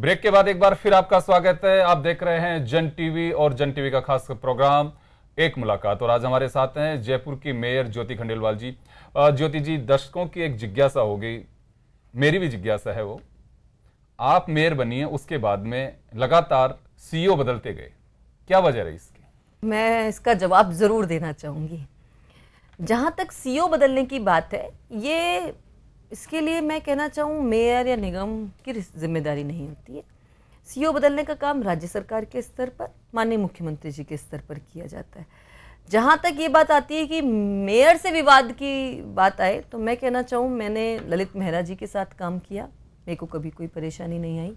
break के बाद एक बार फिर आपका स्वागत है आप देख रहे हैं जन टीवी और जन टीवी का खास प्रोग्राम एक मुलाकात और आज हमारे साथ हैं जयपुर की मेयर ज्योति खंडेलवाल जी ज्योति जी दर्शकों की एक जिज्ञासा हो गई मेरी भी जिज्ञासा है वो आप मेयर बनी है उसके बाद में लगातार सीईओ e बदलते गए क्या वजह रही इसकी मैं इसका जवाब जरूर देना चाहूंगी जहां तक सीईओ e बदलने की बात है ये इसके लिए मैं कहना चाहूँ मेयर या निगम की जिम्मेदारी नहीं होती है सी बदलने का काम राज्य सरकार के स्तर पर माननीय मुख्यमंत्री जी के स्तर पर किया जाता है जहाँ तक ये बात आती है कि मेयर से विवाद की बात आए तो मैं कहना चाहूँ मैंने ललित मेहरा जी के साथ काम किया मेरे को कभी कोई परेशानी नहीं आई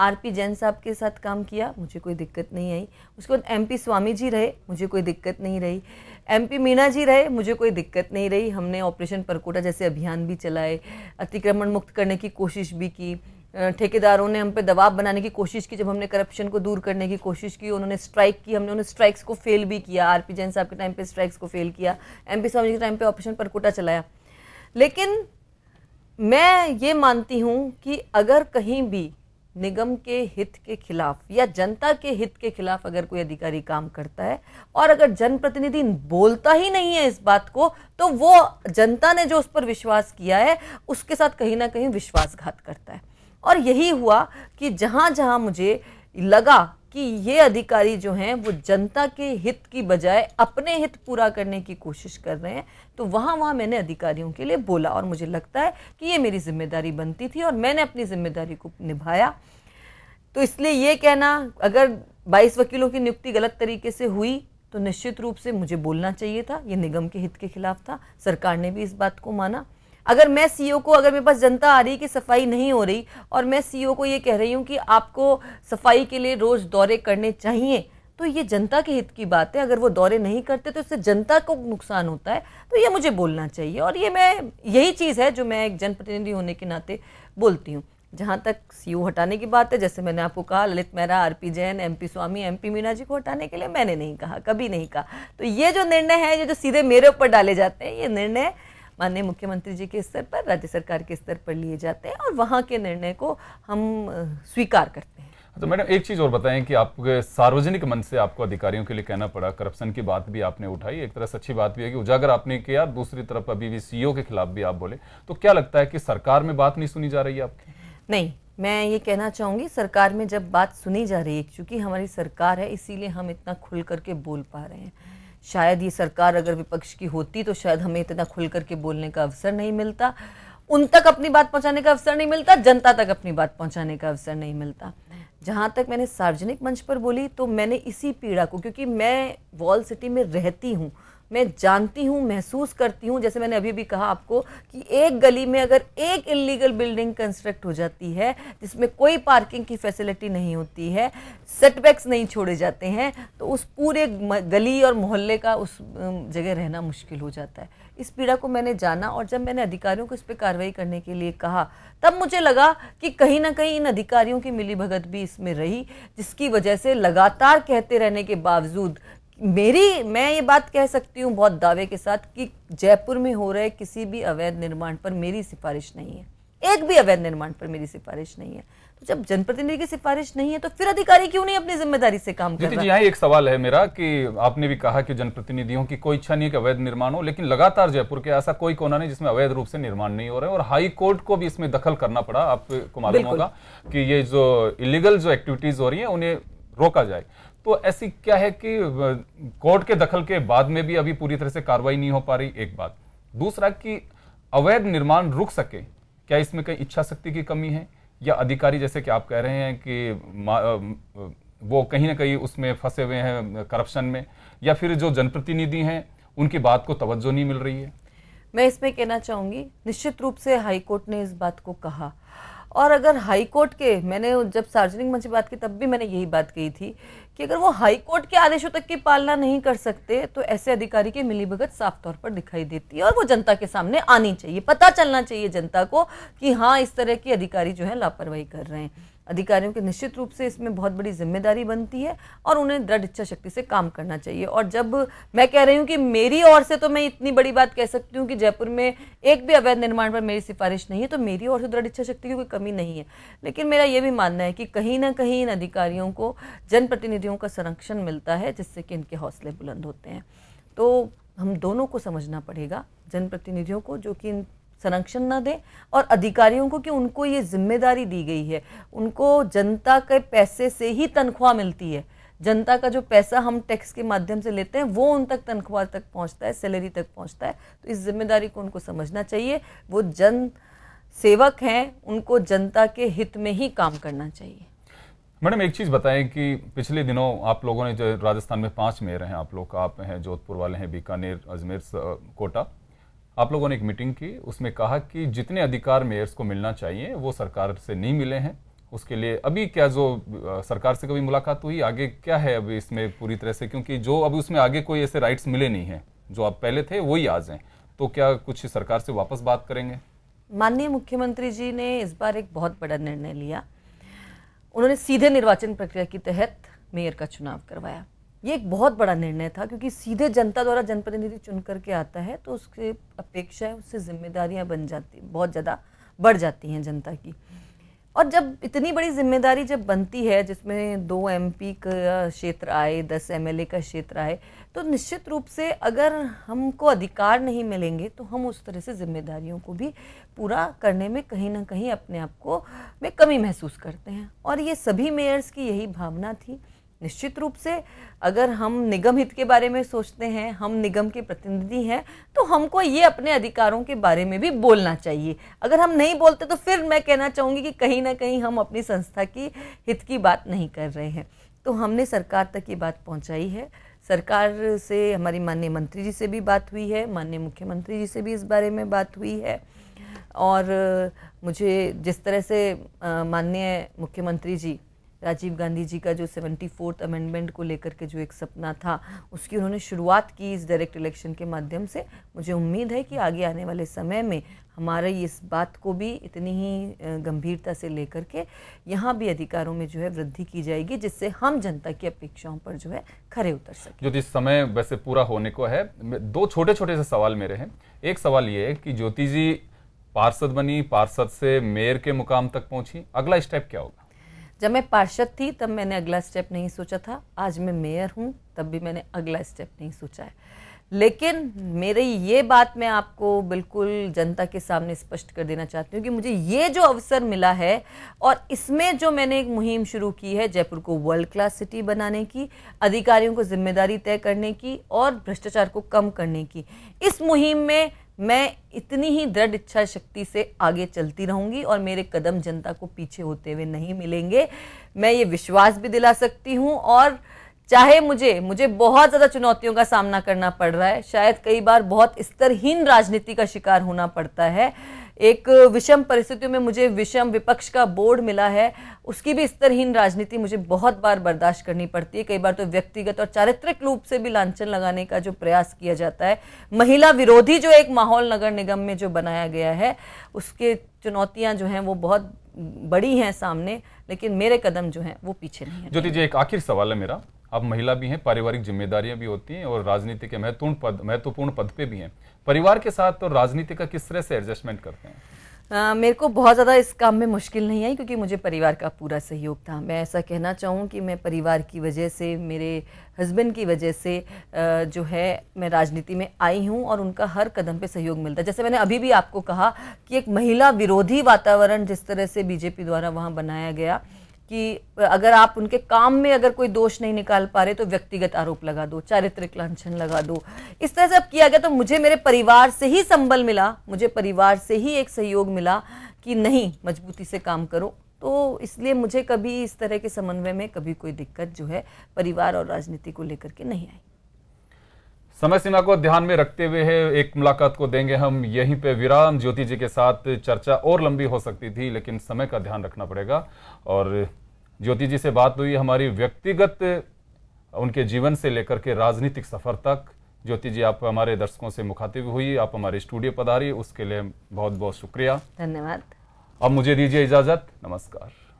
आर पी जैन साहब के साथ काम किया मुझे कोई दिक्कत नहीं आई उसके बाद एम पी स्वामी जी रहे मुझे कोई दिक्कत नहीं रही एम पी मीणा जी रहे मुझे कोई दिक्कत नहीं रही हमने ऑपरेशन परकोटा जैसे अभियान भी चलाए अतिक्रमण मुक्त करने की कोशिश भी की ठेकेदारों ने हम पे दबाव बनाने की कोशिश की जब हमने करप्शन को दूर करने की कोशिश की उन्होंने स्ट्राइक की हमने उन्हें स्ट्राइक्स को फेल भी किया आर पी जैन साहब के टाइम पे स्ट्राइक्स को फेल किया एम पी स्वामी के टाइम पे ऑपरेशन परकोटा चलाया लेकिन मैं ये मानती हूँ कि अगर कहीं भी निगम के हित के खिलाफ या जनता के हित के खिलाफ अगर कोई अधिकारी काम करता है और अगर जनप्रतिनिधि बोलता ही नहीं है इस बात को तो वो जनता ने जो उस पर विश्वास किया है उसके साथ कहीं ना कहीं विश्वासघात करता है और यही हुआ कि जहाँ जहाँ मुझे लगा कि ये अधिकारी जो हैं वो जनता के हित की बजाय अपने हित पूरा करने की कोशिश कर रहे हैं तो वहाँ वहाँ मैंने अधिकारियों के लिए बोला और मुझे लगता है कि ये मेरी जिम्मेदारी बनती थी और मैंने अपनी जिम्मेदारी को निभाया तो इसलिए ये कहना अगर बाईस वकीलों की नियुक्ति गलत तरीके से हुई तो निश्चित रूप से मुझे बोलना चाहिए था ये निगम के हित के खिलाफ था सरकार ने भी इस बात को माना अगर मैं सीईओ e को अगर मेरे पास जनता आ रही है कि सफाई नहीं हो रही और मैं सीईओ e को ये कह रही हूँ कि आपको सफाई के लिए रोज़ दौरे करने चाहिए तो ये जनता के हित की बात है अगर वो दौरे नहीं करते तो इससे जनता को नुकसान होता है तो ये मुझे बोलना चाहिए और ये मैं यही चीज़ है जो मैं एक जनप्रतिनिधि होने के नाते बोलती हूँ जहाँ तक सीयू e हटाने की बात है जैसे मैंने आपको कहा Lalit Mehra R P Jain M P Swami M P Meena ji को हटाने के लिए मैंने नहीं कहा कभी नहीं कहा तो ये जो निर्णय है ये जो सीधे मेरे ऊपर डाले जाते हैं ये निर्णय माननीय मुख्यमंत्री जी के स्तर पर राज्य सरकार के स्तर पर लिए जाते हैं और वहाँ के निर्णय को हम स्वीकार करते हैं हाँ, तो मैडम एक चीज़ और बताएं कि आपके सार्वजनिक मन से आपको अधिकारियों के लिए कहना पड़ा करप्शन की बात भी आपने उठाई एक तरह से अच्छी बात भी है कि उजागर आपने किया दूसरी तरफ अभी भी सीईओ के खिलाफ भी आप बोले तो क्या लगता है कि सरकार में बात नहीं सुनी जा रही है आपकी नहीं मैं ये कहना चाहूँगी सरकार में जब बात सुनी जा रही है क्योंकि हमारी सरकार है इसीलिए हम इतना खुल करके बोल पा रहे हैं शायद ये सरकार अगर विपक्ष की होती तो शायद हमें इतना खुल करके बोलने का अवसर नहीं मिलता उन तक अपनी बात पहुंचाने का अवसर नहीं मिलता जनता तक अपनी बात पहुंचाने का अवसर नहीं मिलता जहाँ तक मैंने सार्वजनिक मंच पर बोली तो मैंने इसी पीड़ा को क्योंकि मैं वॉल सिटी में रहती हूँ मैं जानती हूँ महसूस करती हूँ जैसे मैंने अभी भी कहा आपको कि एक गली में अगर एक इलीगल बिल्डिंग कंस्ट्रक्ट हो जाती है जिसमें कोई पार्किंग की फैसिलिटी नहीं होती है सेटबैक्स नहीं छोड़े जाते हैं तो उस पूरे गली और मोहल्ले का उस जगह रहना मुश्किल हो जाता है इस पीड़ा को मैंने जाना और जब मैंने अधिकारियों को इस पर कार्रवाई करने के लिए कहा तब मुझे लगा कि कहीं ना कहीं इन अधिकारियों की मिलीभगत भी इसमें रही जिसकी वजह से लगातार कहते रहने के बावजूद मेरी मैं ये बात कह सकती हूँ बहुत दावे के साथ कि जयपुर में हो रहे किसी भी अवैध निर्माण पर मेरी सिफारिश नहीं है एक भी अवैध निर्माण पर मेरी सिफारिश नहीं है तो जब जनप्रतिनिधि की सिफारिश नहीं है तो फिर अधिकारी क्यों नहीं अपनी जिम्मेदारी से काम कर रहा है एक सवाल है मेरा कि आपने भी कहा कि जनप्रतिनिधियों की कोई इच्छा नहीं है कि अवैध निर्माण हो लेकिन लगातार जयपुर के ऐसा कोई कोना नहीं जिसमें अवैध रूप से निर्माण नहीं हो रहे और हाई कोर्ट को भी इसमें दखल करना पड़ा आपको मालूम होगा कि ये जो इलीगल जो एक्टिविटीज हो रही है उन्हें रोका जाए तो ऐसी क्या है कि कोर्ट के दखल के बाद में भी अभी पूरी तरह से कार्रवाई नहीं हो पा रही एक बात दूसरा कि अवैध निर्माण रुक सके क्या इसमें कहीं इच्छा शक्ति की कमी है या अधिकारी जैसे कि आप कह रहे हैं कि वो कहीं ना कहीं उसमें फंसे हुए हैं करप्शन में या फिर जो जनप्रतिनिधि हैं उनकी बात को तवज्जो नहीं मिल रही है मैं इसमें कहना चाहूँगी निश्चित रूप से हाईकोर्ट ने इस बात को कहा और अगर हाईकोर्ट के मैंने जब सार्वजनिक मंच बात की तब भी मैंने यही बात कही थी कि अगर वो हाई कोर्ट के आदेशों तक की पालना नहीं कर सकते तो ऐसे अधिकारी की मिलीभगत साफ तौर पर दिखाई देती है और वो जनता के सामने आनी चाहिए पता चलना चाहिए जनता को कि हाँ इस तरह के अधिकारी जो है लापरवाही कर रहे हैं अधिकारियों की निश्चित रूप से इसमें बहुत बड़ी जिम्मेदारी बनती है और उन्हें दृढ़ इच्छा शक्ति से काम करना चाहिए और जब मैं कह रही हूँ कि मेरी ओर से तो मैं इतनी बड़ी बात कह सकती हूँ कि जयपुर में एक भी अवैध निर्माण पर मेरी सिफारिश नहीं है तो मेरी ओर से दृढ़ इच्छा शक्ति की कोई कमी नहीं है लेकिन मेरा ये भी मानना है कि कहीं ना कहीं इन अधिकारियों को जनप्रतिनिधियों का संरक्षण मिलता है जिससे कि इनके हौसले बुलंद होते हैं तो हम दोनों को समझना पड़ेगा जनप्रतिनिधियों को जो कि इन संरक्षण न दें और अधिकारियों को कि उनको ये जिम्मेदारी दी गई है उनको जनता के पैसे से ही तनख्वाह मिलती है जनता का जो पैसा हम टैक्स के माध्यम से लेते हैं वो उन तक तनख्वाह तक पहुंचता है सैलरी तक पहुंचता है तो इस जिम्मेदारी को उनको समझना चाहिए वो जन सेवक हैं उनको जनता के हित में ही काम करना चाहिए मैडम एक चीज़ बताएं कि पिछले दिनों आप लोगों ने जो राजस्थान में पांच मेयर हैं आप लोग का आप हैं जोधपुर वाले हैं बीकानेर अजमेर कोटा आप लोगों ने एक मीटिंग की उसमें कहा कि जितने अधिकार मेयर्स को मिलना चाहिए वो सरकार से नहीं मिले हैं उसके लिए अभी क्या जो सरकार से कभी मुलाकात हुई आगे क्या है अभी इसमें पूरी तरह से क्योंकि जो अभी उसमें आगे कोई ऐसे राइट्स मिले नहीं हैं जो आप पहले थे वही आज हैं तो क्या कुछ सरकार से वापस बात करेंगे माननीय मुख्यमंत्री जी ने इस बार एक बहुत बड़ा निर्णय लिया उन्होंने सीधे निर्वाचन प्रक्रिया के तहत मेयर का चुनाव करवाया ये एक बहुत बड़ा निर्णय था क्योंकि सीधे जनता द्वारा जनप्रतिनिधि चुन करके आता है तो उसकी है उससे जिम्मेदारियां बन जाती बहुत ज़्यादा बढ़ जाती हैं जनता की और जब इतनी बड़ी जिम्मेदारी जब बनती है जिसमें दो एम का क्षेत्र आए दस एम का क्षेत्र आए तो निश्चित रूप से अगर हमको अधिकार नहीं मिलेंगे तो हम उस तरह से जिम्मेदारियों को भी पूरा करने में कहीं ना कहीं अपने आप को में कमी महसूस करते हैं और ये सभी मेयर्स की यही भावना थी निश्चित रूप से अगर हम निगम हित के बारे में सोचते हैं हम निगम के प्रतिनिधि हैं तो हमको ये अपने अधिकारों के बारे में भी बोलना चाहिए अगर हम नहीं बोलते तो फिर मैं कहना चाहूँगी कि कहीं ना कहीं हम अपनी संस्था की हित की बात नहीं कर रहे हैं तो हमने सरकार तक ये बात पहुँचाई है सरकार से हमारी माननीय मंत्री जी से भी बात हुई है माननीय मुख्यमंत्री जी से भी इस बारे में बात हुई है और मुझे जिस तरह से माननीय मुख्यमंत्री जी राजीव गांधी जी का जो सेवेंटी फोर्थ अमेंडमेंट को लेकर के जो एक सपना था उसकी उन्होंने शुरुआत की इस डायरेक्ट इलेक्शन के माध्यम से मुझे उम्मीद है कि आगे आने वाले समय में हमारे इस बात को भी इतनी ही गंभीरता से लेकर के यहाँ भी अधिकारों में जो है वृद्धि की जाएगी जिससे हम जनता की अपेक्षाओं पर जो है खरे उतर सकें ज्योति समय वैसे पूरा होने को है दो छोटे छोटे से सवाल मेरे हैं एक सवाल ये है कि ज्योति जी पार्षद बनी पार्षद से मेयर के मुकाम तक पहुंची अगला स्टेप क्या होगा जब मैं पार्षद थी तब मैंने अगला स्टेप नहीं सोचा था आज मैं मेयर हूँ तब भी मैंने अगला स्टेप नहीं सोचा है लेकिन मेरी ये बात मैं आपको बिल्कुल जनता के सामने स्पष्ट कर देना चाहती हूँ कि मुझे ये जो अवसर मिला है और इसमें जो मैंने एक मुहिम शुरू की है जयपुर को वर्ल्ड क्लास सिटी बनाने की अधिकारियों को जिम्मेदारी तय करने की और भ्रष्टाचार को कम करने की इस मुहिम में मैं इतनी ही दृढ़ इच्छा शक्ति से आगे चलती रहूंगी और मेरे कदम जनता को पीछे होते हुए नहीं मिलेंगे मैं ये विश्वास भी दिला सकती हूँ और चाहे मुझे मुझे बहुत ज़्यादा चुनौतियों का सामना करना पड़ रहा है शायद कई बार बहुत स्तरहीन राजनीति का शिकार होना पड़ता है एक विषम परिस्थितियों में मुझे विषम विपक्ष का बोर्ड मिला है उसकी भी स्तरहीन राजनीति मुझे बहुत बार बर्दाश्त करनी पड़ती है कई बार तो व्यक्तिगत और चारित्रिक रूप से भी लांछन लगाने का जो प्रयास किया जाता है महिला विरोधी जो एक माहौल नगर निगम में जो बनाया गया है उसके चुनौतियाँ जो हैं वो बहुत बड़ी हैं सामने लेकिन मेरे कदम जो हैं वो पीछे नहीं हैं ज्योति जी एक आखिर सवाल है मेरा अब महिला भी हैं पारिवारिक जिम्मेदारियां भी होती हैं और राजनीति के महत्वपूर्ण पद महत्वपूर्ण पद पे भी हैं परिवार के साथ तो राजनीति का किस तरह से एडजस्टमेंट करते हैं आ, मेरे को बहुत ज़्यादा इस काम में मुश्किल नहीं आई क्योंकि मुझे परिवार का पूरा सहयोग था मैं ऐसा कहना चाहूँ कि मैं परिवार की वजह से मेरे हस्बैंड की वजह से जो है मैं राजनीति में आई हूँ और उनका हर कदम पे सहयोग मिलता है जैसे मैंने अभी भी आपको कहा कि एक महिला विरोधी वातावरण जिस तरह से बीजेपी द्वारा वहाँ बनाया गया कि अगर आप उनके काम में अगर कोई दोष नहीं निकाल पा रहे तो व्यक्तिगत आरोप लगा दो चारित्रिक लांछन लगा दो इस तरह से अब किया गया तो मुझे मेरे परिवार से ही संबल मिला मुझे परिवार से ही एक सहयोग मिला कि नहीं मजबूती से काम करो तो इसलिए मुझे कभी इस तरह के समन्वय में कभी कोई दिक्कत जो है परिवार और राजनीति को लेकर के नहीं आई समय सीमा को ध्यान में रखते हुए है एक मुलाकात को देंगे हम यहीं पे विराम ज्योति जी के साथ चर्चा और लंबी हो सकती थी लेकिन समय का ध्यान रखना पड़ेगा और ज्योति जी से बात हुई हमारी व्यक्तिगत उनके जीवन से लेकर के राजनीतिक सफर तक ज्योति जी आप हमारे दर्शकों से मुखातिब हुई आप हमारे स्टूडियो पधारी उसके लिए बहुत बहुत शुक्रिया धन्यवाद अब मुझे दीजिए इजाजत नमस्कार